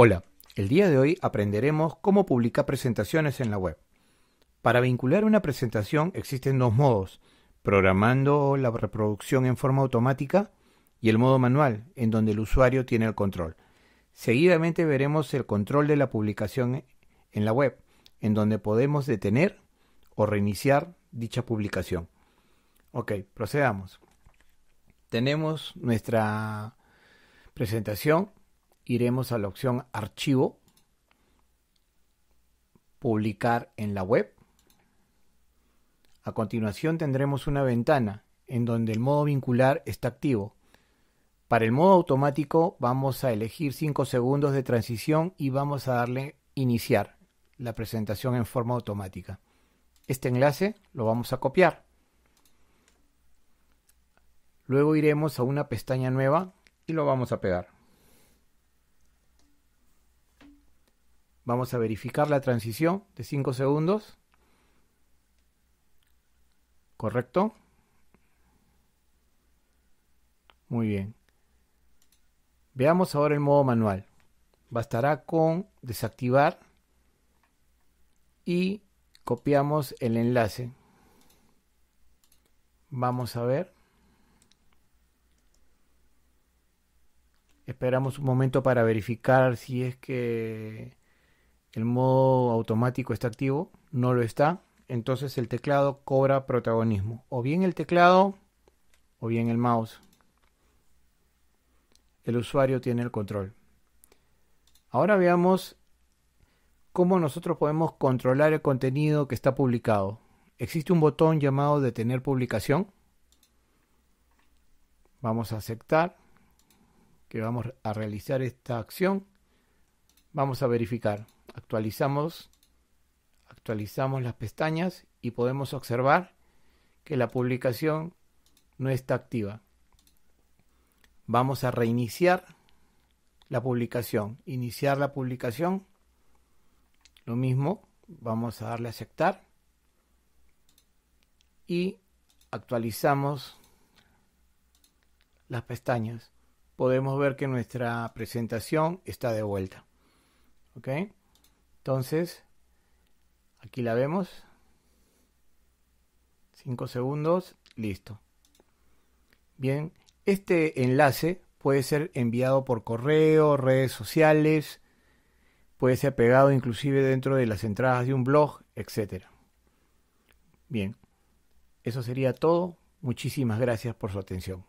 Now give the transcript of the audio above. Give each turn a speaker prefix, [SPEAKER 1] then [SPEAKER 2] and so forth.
[SPEAKER 1] Hola, el día de hoy aprenderemos cómo publicar presentaciones en la web. Para vincular una presentación existen dos modos, programando la reproducción en forma automática y el modo manual, en donde el usuario tiene el control. Seguidamente veremos el control de la publicación en la web, en donde podemos detener o reiniciar dicha publicación. Ok, procedamos. Tenemos nuestra presentación iremos a la opción Archivo, Publicar en la web. A continuación tendremos una ventana en donde el modo vincular está activo. Para el modo automático vamos a elegir 5 segundos de transición y vamos a darle iniciar la presentación en forma automática. Este enlace lo vamos a copiar. Luego iremos a una pestaña nueva y lo vamos a pegar. Vamos a verificar la transición de 5 segundos. ¿Correcto? Muy bien. Veamos ahora el modo manual. Bastará con desactivar y copiamos el enlace. Vamos a ver. Esperamos un momento para verificar si es que el modo automático está activo, no lo está, entonces el teclado cobra protagonismo. O bien el teclado o bien el mouse. El usuario tiene el control. Ahora veamos cómo nosotros podemos controlar el contenido que está publicado. Existe un botón llamado detener publicación. Vamos a aceptar que vamos a realizar esta acción. Vamos a verificar. Actualizamos, actualizamos las pestañas y podemos observar que la publicación no está activa. Vamos a reiniciar la publicación. Iniciar la publicación. Lo mismo, vamos a darle a aceptar. Y actualizamos las pestañas. Podemos ver que nuestra presentación está de vuelta. Entonces, aquí la vemos. 5 segundos, listo. Bien, este enlace puede ser enviado por correo, redes sociales, puede ser pegado inclusive dentro de las entradas de un blog, etc. Bien, eso sería todo. Muchísimas gracias por su atención.